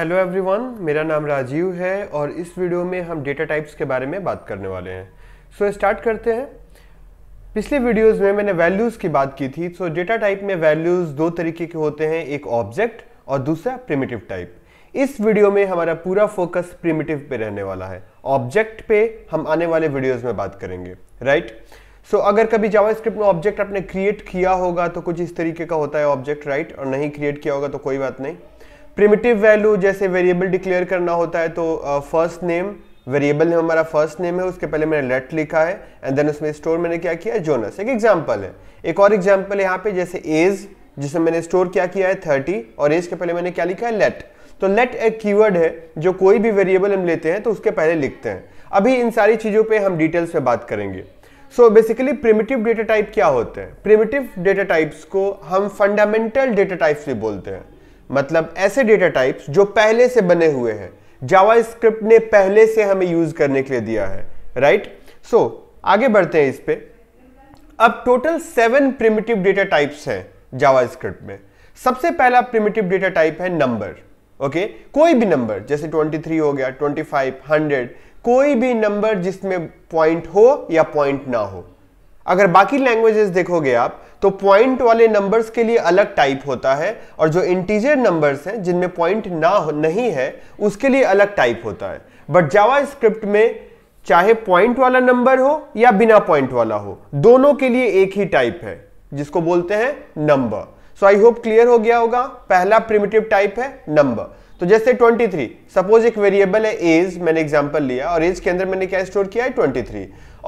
Hello everyone मेरा नाम राजीव है और इस वीडियो में हम डेटा टाइप्स के बारे में बात करने वाले हैं सो so, स्टार्ट करते हैं पिछले वीडियोस में मैंने वैल्यूज़ की बात की थी सो डेटा टाइप में वैल्यूज़ दो तरीके के होते हैं एक ऑब्जेक्ट और दूसरा प्रिमिटिव टाइप इस वीडियो में हमारा पूरा फोकस प्रिमिटिव पे रहने वाला है ऑब्जेक्ट पे हम आने वाले वीडियोज़ में बात करेंगे राइट right? सो so, अगर कभी जावास्क्रिप्ट में ऑब्जेक्ट आपने क्रिएट किया होगा तो कुछ इस तरीके का होता है ऑब्जेक्ट राइट right? और नहीं क्रिएट किया होगा तो कोई बात नहीं प्रिमिटिव वैल्यू जैसे वेरिएबल डिक्लेयर करना होता है तो फर्स्ट नेम वेरिएबल नेम हमारा फर्स्ट नेम है उसके पहले मैंने लेट लिखा है एंड देन उसमें स्टोर मैंने क्या किया जोनस एक एग्जाम्पल है एक और एग्जाम्पल है यहाँ पे जैसे एज जिसे मैंने स्टोर क्या किया है थर्टी और एज के पहले मैंने क्या लिखा है लेट तो लेट एक कीवर्ड है जो कोई भी वेरिएबल हम लेते हैं तो उसके पहले लिखते हैं अभी इन सारी चीज़ों पे हम डिटेल्स में बात करेंगे so basically primitive data type क्या होते हैं प्रिमिटिव डेटा टाइप्स को हम फंडामेंटल डेटा टाइप्स भी बोलते हैं मतलब ऐसे डेटा टाइप्स जो पहले से बने हुए हैं जावास्क्रिप्ट ने पहले से हमें यूज करने के लिए दिया है राइट right? सो so, आगे बढ़ते हैं इस पे अब total seven primitive data types हैं जावास्क्रिप्ट में सबसे पहला प्रिमिटिव डेटा टाइप है नंबर ओके okay? कोई भी नंबर जैसे 23 हो गया 25, 100 कोई भी नंबर जिसमें पॉइंट हो या पॉइंट ना हो अगर बाकी लैंग्वेजेस देखोगे आप तो पॉइंट वाले नंबर्स के लिए अलग टाइप होता है और जो इंटीजर नंबर्स हैं जिनमें पॉइंट ना नहीं है उसके लिए अलग टाइप होता है बट जावा स्क्रिप्ट में चाहे पॉइंट वाला नंबर हो या बिना पॉइंट वाला हो दोनों के लिए एक ही टाइप है जिसको बोलते हैं number so I hope clear हो गया होगा पहला प्रिमिटिव टाइप है नंबर तो जैसे 23 सपोज एक वेरिएबल है एज मैंने एग्जांपल लिया और एज के अंदर मैंने क्या स्टोर किया है 23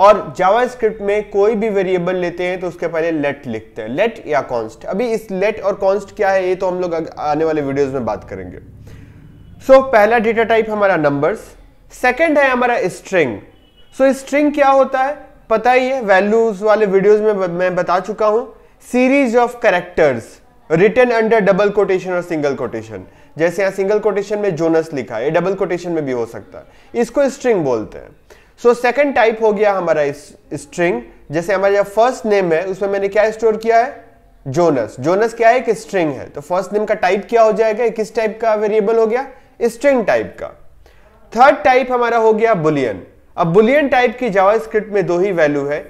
और जावास्क्रिप्ट में कोई भी वेरिएबल लेते हैं तो उसके पहले लेट लिखते हैं लेट या कॉन्स्ट अभी इस लेट और कॉन्स्ट क्या है ये तो हम लोग आने वाले वीडियोज में बात करेंगे सो so, पहला डेटा टाइप हमारा नंबर सेकेंड है हमारा स्ट्रिंग सो स्ट्रिंग क्या होता है पता ही है वैल्यूज वाले वीडियोज में मैं बता चुका हूं series of characters return under double quotation और सिंगल कोटेशन जैसे यहां सिंगल कोटेशन में जोनस लिखा है डबल कोटेशन में भी हो सकता है इसको स्ट्रिंग बोलते हैं सो सेकंड टाइप हो गया हमारा इस स्ट्रिंग जैसे हमारा यहाँ फर्स्ट नेम है उसमें मैंने क्या स्टोर किया है जोनस जोनस क्या है कि स्ट्रिंग है तो फर्स्ट नेम का टाइप क्या हो जाएगा किस टाइप का वेरिएबल हो गया स्ट्रिंग टाइप का थर्ड टाइप हमारा हो गया बुलियन अब बुलियन टाइप की जावास्क्रिप्ट में दो ही वैल्यू है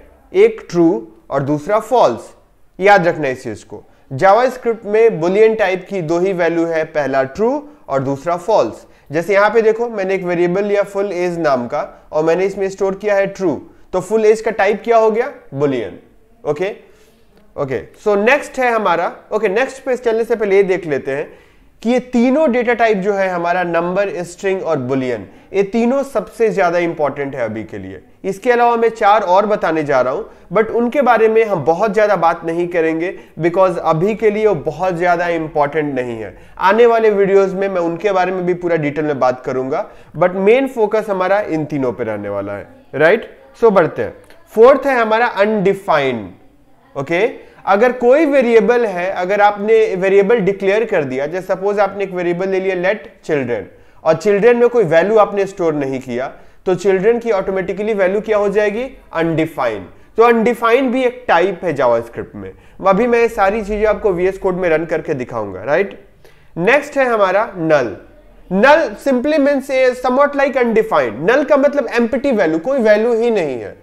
एक ट्रू और दूसरा फॉल्स याद रखना इस चीज को जावास्क्रिप्ट में बुलियन टाइप की दो ही वैल्यू है पहला ट्रू और दूसरा फॉल्स जैसे यहां पे देखो मैंने एक वेरिएबल लिया फुल एज नाम का और मैंने इसमें स्टोर किया है ट्रू तो फुल एज का टाइप क्या हो गया boolean okay okay so next है हमारा ओके okay, नेक्स्ट पे चलने से पहले ये देख लेते हैं कि ये तीनों डेटा टाइप जो है हमारा नंबर स्ट्रिंग और बुलियन ये तीनों सबसे ज्यादा इंपॉर्टेंट है अभी के लिए इसके अलावा मैं चार और बताने जा रहा हूं बट उनके बारे में हम बहुत ज़्यादा बात नहीं करेंगे बिकॉज अभी के लिए वो बहुत ज़्यादा इंपॉर्टेंट नहीं है आने वाले वीडियोज़ में मैं उनके बारे में भी पूरा डिटेल में बात करूंगा बट मेन फोकस हमारा इन तीनों पर रहने वाला है राइट right? सो so, बढ़ते हैं फोर्थ है हमारा अनडिफाइंड ओके okay? अगर कोई वेरिएबल है अगर आपने वेरिएबल डिक्लेयर कर दिया जैसे सपोज आपने एक वेरिएबल ले लिया लेट चिल्ड्रेन और चिल्ड्रेन में कोई वैल्यू आपने स्टोर नहीं किया तो चिल्ड्रन की ऑटोमेटिकली वैल्यू क्या हो जाएगी अनडिफाइंड तो अनडिफाइंड भी एक टाइप है जावास्क्रिप्ट में अभी मैं सारी चीजें आपको वीएस कोड में रन करके दिखाऊंगा राइट नेक्स्ट है हमारा नल नल सिंपली से समॉट लाइक अनडिफाइंड नल का मतलब एम्पिटी वैल्यू कोई वैल्यू ही नहीं है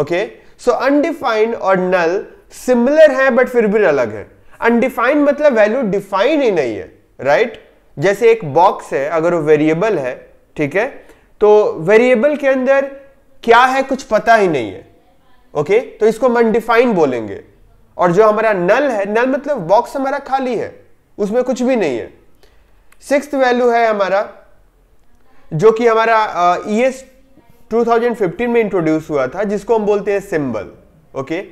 ओके सो अनडिफाइंड और नल सिमिलर है बट फिर भी अलग है अनडिफाइंड मतलब वैल्यू डिफाइन ही नहीं है राइट right? जैसे एक बॉक्स है अगर वो वेरिएबल है ठीक है तो वेरिएबल के अंदर क्या है कुछ पता ही नहीं है ओके तो इसको हम अनडिफाइन बोलेंगे और जो हमारा नल है नल मतलब बॉक्स हमारा खाली है उसमें कुछ भी नहीं है सिक्स वैल्यू है हमारा जो कि हमारा ई uh, 2015 e में इंट्रोड्यूस हुआ था जिसको हम बोलते हैं सिंबल ओके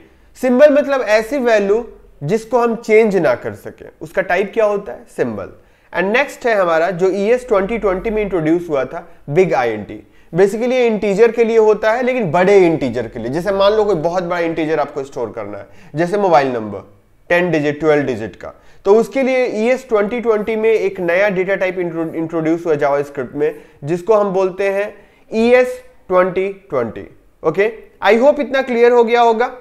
सिंबल मतलब ऐसी वैल्यू जिसको हम चेंज ना कर सके उसका टाइप क्या होता है सिंबल एंड नेक्स्ट है हमारा जो ई एस ट्वेंटी ट्वेंटी में इंट्रोड्यूस हुआ था big I N T basically ये इंटीजर के लिए होता है लेकिन बड़े इंटीजर के लिए जैसे मान लो कोई बहुत बड़ा इंटीजर आपको स्टोर करना है जैसे mobile number ten digit 12 digit का तो उसके लिए ई एस ट्वेंटी ट्वेंटी में एक नया डेटा टाइप इंट्रोड्यूस हुआ जावा स्क्रिप्ट में जिसको हम बोलते हैं E S twenty twenty okay I hope इतना क्लियर हो गया होगा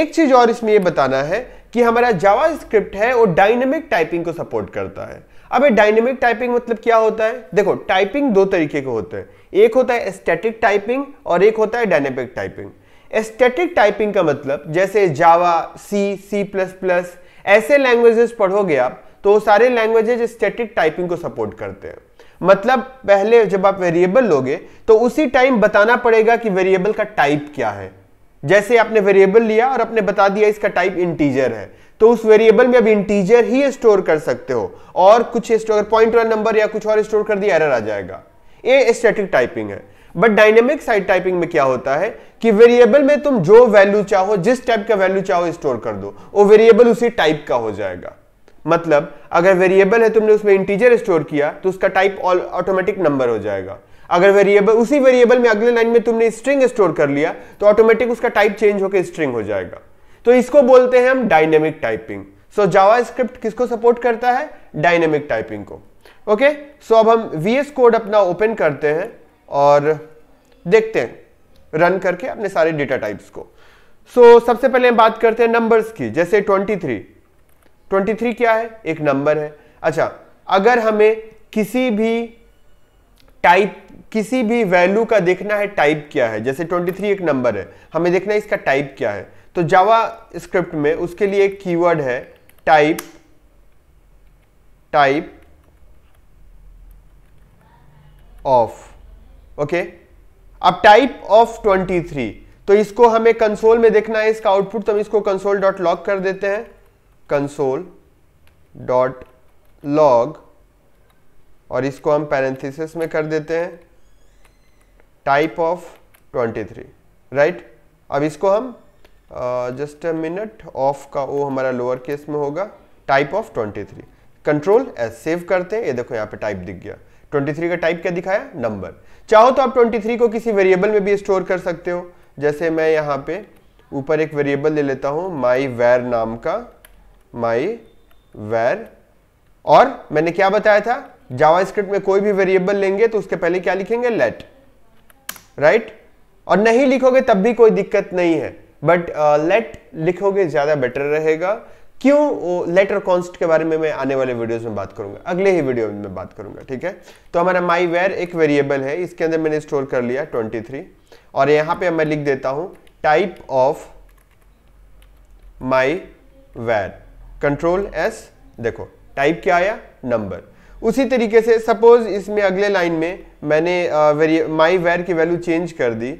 एक चीज और इसमें यह बताना है कि हमारा जावा स्क्रिप्ट है वो डायनेमिक टाइपिंग को सपोर्ट करता है अब ये डायनेमिक टाइपिंग मतलब क्या होता है देखो टाइपिंग दो तरीके के होते हैं एक होता है स्टैटिक टाइपिंग और एक होता है डायनेमिक टाइपिंग स्टैटिक टाइपिंग का मतलब जैसे Java C C plus plus ऐसे लैंग्वेजेस पढ़ोगे आप तो सारे लैंग्वेजेज स्टैटिक टाइपिंग को सपोर्ट करते हैं मतलब पहले जब आप वेरिएबल लोगे तो उसी टाइम बताना पड़ेगा कि वेरिएबल का टाइप क्या है जैसे आपने वेरिएबल लिया और आपने बता दिया इसका टाइप इंटीजर है तो उस वेरिएबल में अब इंटीजर ही स्टोर कर सकते हो और कुछ स्टोर पॉइंट वाला नंबर या कुछ और स्टोर कर दिया एरर आ जाएगा ये स्टैटिक टाइपिंग है बट डायनेमिक साइड टाइपिंग में क्या होता है कि वेरिएबल में तुम जो वैल्यू चाहो जिस टाइप का वैल्यू चाहो स्टोर कर दो वो वेरिएबल उसी टाइप का हो जाएगा मतलब अगर वेरिएबल है तुमने उसमें इंटीजर स्टोर किया तो उसका टाइप ऑटोमेटिक नंबर हो जाएगा अगर वेरिएबल उसी वेरिएबल में अगले लाइन में तुमने स्ट्रिंग स्टोर कर लिया तो ऑटोमेटिक उसका टाइप चेंज होकर स्ट्रिंग हो जाएगा तो इसको बोलते हैं हम डायनेमिक टाइपिंग सो जावास्क्रिप्ट किसको सपोर्ट करता है डायनेमिक टाइपिंग को ओके सो अब हम वीएस कोड अपना ओपन करते हैं और देखते हैं रन करके अपने सारे डेटा टाइप्स को सो so, सबसे पहले हम बात करते हैं नंबर्स की जैसे 23 23 क्या है एक नंबर है अच्छा अगर हमें किसी भी टाइप किसी भी वैल्यू का देखना है टाइप क्या है जैसे 23 एक नंबर है हमें देखना है इसका टाइप क्या है तो जावा स्क्रिप्ट में उसके लिए एक कीवर्ड है टाइप टाइप ऑफ ओके अब टाइप ऑफ 23 तो इसको हमें कंसोल में देखना है इसका आउटपुट तो हम इसको कंसोल डॉट लॉग कर देते हैं कंसोल डॉट लॉग और इसको हम पैरेंथिस में कर देते हैं टाइप ऑफ 23 राइट right? अब इसको हम जस्ट अ मिनट ऑफ का ओ हमारा लोअर केस में होगा type of 23 control S save करते हैं ये देखो यहाँ पे टाइप दिख गया 23 का टाइप क्या दिखाया नंबर चाहो तो आप 23 को किसी वेरिएबल में भी स्टोर कर सकते हो जैसे मैं यहाँ पे ऊपर एक वेरिएबल ले लेता हूँ माई वैर नाम का माई वैर और मैंने क्या बताया था जावास्क्रिप्ट में कोई भी वेरिएबल लेंगे तो उसके पहले क्या लिखेंगे लेट राइट right? और नहीं लिखोगे तब भी कोई दिक्कत नहीं है बट लेट uh, लिखोगे ज़्यादा बेटर रहेगा क्यों लेटर कॉन्स्ट के बारे में मैं आने वाले वीडियोस में बात करूंगा अगले ही वीडियो में बात करूंगा ठीक है तो हमारा माई वेयर एक वेरिएबल है इसके अंदर मैंने स्टोर कर लिया 23 और यहां पे मैं लिख देता हूं type of my var control S देखो टाइप क्या आया नंबर उसी तरीके से सपोज इसमें अगले लाइन में मैंने माई uh, वेयर की वैल्यू चेंज कर दी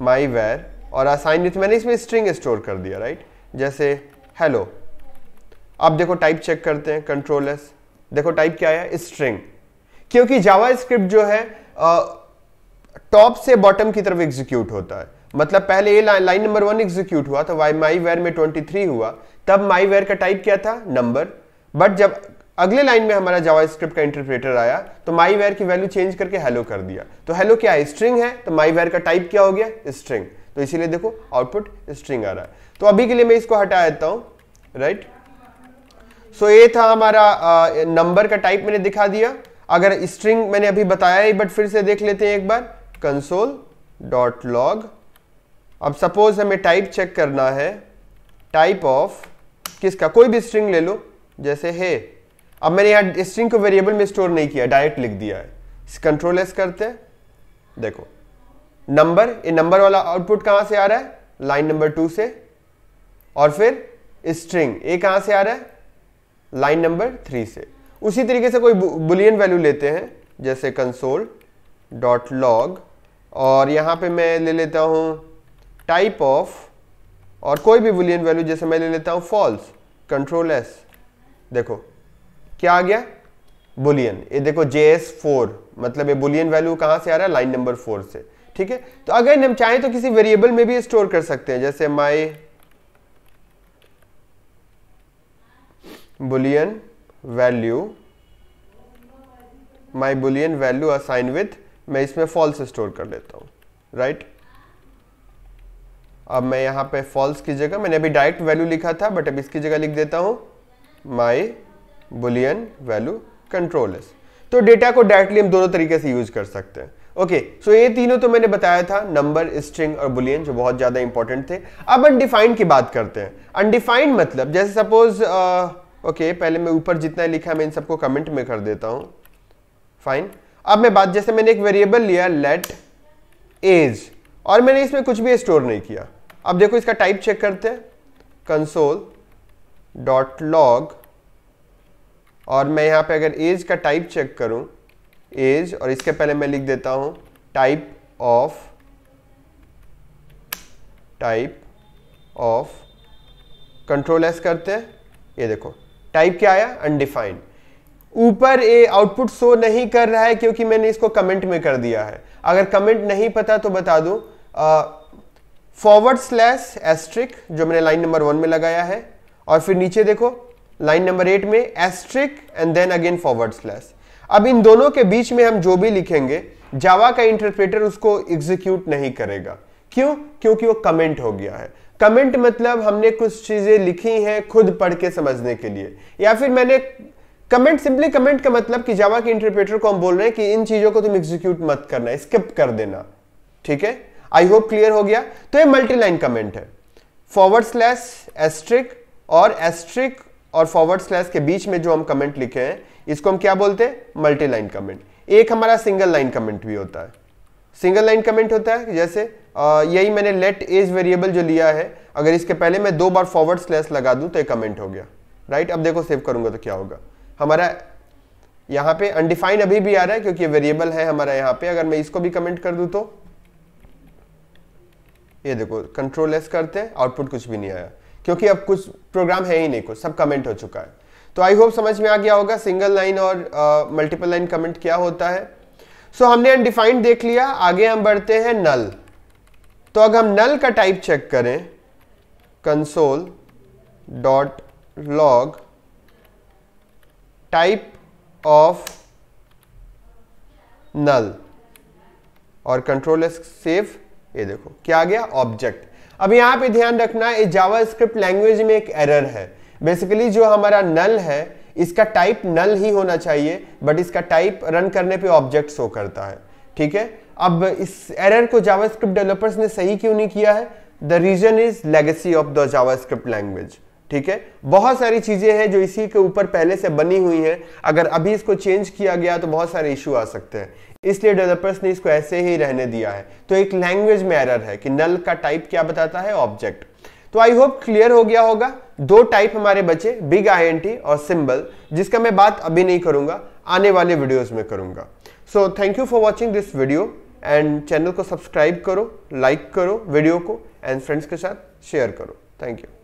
माई वेयर और असाइन विथ मैंने इसमें स्ट्रिंग स्टोर कर दिया राइट जैसे हेलो अब देखो टाइप चेक करते हैं कंट्रोल एस देखो टाइप क्या आया स्ट्रिंग क्योंकि जावा स्क्रिप्ट जो है टॉप से बॉटम की तरफ एग्जीक्यूट होता है मतलब पहले ये लाइन नंबर वन एग्जीक्यूट हुआ तो वाई माई वेयर में 23 हुआ तब माई वेयर का टाइप क्या था नंबर बट जब अगले लाइन में हमारा जावा स्क्रिप्ट का इंटरप्रेटर आया तो माई वेयर की वैल्यू चेंज करके हेलो कर दिया तो हेलो क्या है स्ट्रिंग है तो माई वेयर का टाइप क्या हो गया स्ट्रिंग तो इसीलिए देखो आउटपुट स्ट्रिंग आ रहा है तो अभी के लिए मैं इसको हटा देता हूं राइट सो ये था हमारा नंबर का टाइप मैंने दिखा दिया अगर स्ट्रिंग मैंने अभी बताया ही बट फिर से देख लेते हैं एक बार कंसोल डॉट लॉग अब सपोज हमें टाइप चेक करना है टाइप ऑफ किसका कोई भी स्ट्रिंग ले लो जैसे है अब मैंने यहां स्ट्रिंग को वेरिएबल में स्टोर नहीं किया डायरेक्ट लिख दिया है कंट्रोल एस करते देखो नंबर ये नंबर वाला आउटपुट कहां से आ रहा है लाइन नंबर टू से और फिर स्ट्रिंग ये कहां से आ रहा है लाइन नंबर थ्री से उसी तरीके से कोई बुलियन वैल्यू लेते हैं जैसे कंसोल डॉट लॉग और यहां पे मैं ले लेता हूं टाइप ऑफ और कोई भी बुलियन वैल्यू जैसे मैं ले लेता हूं फॉल्स कंट्रोल एस देखो क्या आ गया बुलियन ये देखो जे एस फोर मतलब ये बुलियन वैल्यू कहां से आ रहा है लाइन नंबर फोर से ठीक है तो अगेन हम चाहें तो किसी वेरिएबल में भी स्टोर कर सकते हैं जैसे my boolean value my boolean value assign with मैं इसमें फॉल्स स्टोर कर लेता हूं राइट right? अब मैं यहां पे फॉल्स की जगह मैंने अभी डायरेक्ट वैल्यू लिखा था बट अब इसकी जगह लिख देता हूं माई बुलियन वैल्यू कंट्रोल तो डेटा को डायरेक्टली हम दोनों तरीके से यूज कर सकते हैं ओके सो ये तीनों तो मैंने बताया था नंबर स्ट्रिंग और बुलियन जो बहुत ज्यादा इंपॉर्टेंट थे अब अनडिफाइंड की बात करते हैं अनडिफाइंड मतलब जैसे सपोज ओके uh, पहले मैं ऊपर जितना लिखा मैं इन सबको कमेंट में कर देता हूं फाइन अब मैं बात जैसे मैंने एक वेरिएबल लिया लेट एज और मैंने इसमें कुछ भी स्टोर नहीं किया अब देखो इसका टाइप चेक करते हैं कंसोल डॉट लॉग और मैं यहां पे अगर एज का टाइप चेक करूं एज और इसके पहले मैं लिख देता हूं type of type of control S करते हैं ये देखो टाइप क्या आया अनडिफाइंड ऊपर ये आउटपुट शो नहीं कर रहा है क्योंकि मैंने इसको कमेंट में कर दिया है अगर कमेंट नहीं पता तो बता दू फॉरवर्ड स्लैश एस्ट्रिक जो मैंने लाइन नंबर वन में लगाया है और फिर नीचे देखो लाइन नंबर एट में asterisk and then again forward slash अब इन दोनों के बीच में हम जो भी लिखेंगे जावा का इंटरप्रेटर उसको एग्जीक्यूट नहीं करेगा क्यों क्योंकि वो कमेंट हो गया है कमेंट मतलब हमने कुछ चीजें लिखी हैं खुद पढ़ के समझने के लिए या फिर मैंने कमेंट सिंपली कमेंट का मतलब कि जावा के इंटरप्रेटर को हम बोल रहे हैं कि इन चीजों को तुम एग्जीक्यूट मत करना स्किप कर देना ठीक है आई होप क्लियर हो गया तो ये मल्टीलाइन कमेंट है फॉरवर्ड स्लैश एस्ट्रिक और एस्ट्रिक और फॉरवर्ड स्लैश के बीच में जो हम कमेंट लिखे हैं इसको हम क्या बोलते हैं मल्टी लाइन कमेंट एक हमारा सिंगल लाइन कमेंट भी होता है सिंगल लाइन कमेंट होता है जैसे यही मैंने लेट एज वेरिएबल जो लिया है अगर इसके पहले मैं दो बार फॉरवर्ड स्लैश लगा दूं तो ये कमेंट हो गया राइट अब देखो सेव करूंगा तो क्या होगा हमारा यहाँ पे अनडिफाइंड अभी भी आ रहा है क्योंकि वेरिएबल है हमारा यहाँ पे अगर मैं इसको भी कमेंट कर दूं तो ये देखो कंट्रोल एस करते हैं आउटपुट कुछ भी नहीं आया क्योंकि अब कुछ प्रोग्राम है ही नहीं कुछ सब कमेंट हो चुका है तो आई होप समझ में आ गया होगा सिंगल लाइन और मल्टीपल लाइन कमेंट क्या होता है सो so, हमने अनडिफाइंड देख लिया आगे हम बढ़ते हैं नल तो अगर हम नल का टाइप चेक करें console dot log type of null और कंट्रोल सेव ये देखो क्या आ गया ऑब्जेक्ट अब यहां पे ध्यान रखना जावा स्क्रिप्ट लैंग्वेज में एक एरर है बेसिकली जो हमारा नल है इसका टाइप नल ही होना चाहिए बट इसका टाइप रन करने पे ऑब्जेक्ट शो करता है ठीक है अब इस एरर को जावास्क्रिप्ट डेवलपर्स ने सही क्यों नहीं किया है the reason is legacy of the JavaScript language ठीक है बहुत सारी चीजें हैं जो इसी के ऊपर पहले से बनी हुई हैं अगर अभी इसको चेंज किया गया तो बहुत सारे इशू आ सकते हैं इसलिए डेवलपर्स ने इसको ऐसे ही रहने दिया है तो एक लैंग्वेज में एरर है कि नल का टाइप क्या बताता है ऑब्जेक्ट तो आई होप क्लियर हो गया होगा दो टाइप हमारे बचे बिग आईएनटी और सिंबल जिसका मैं बात अभी नहीं करूंगा आने वाले वीडियोस में करूंगा so thank you for watching this video and channel को सब्सक्राइब करो लाइक करो वीडियो को एंड फ्रेंड्स के साथ शेयर करो थैंक यू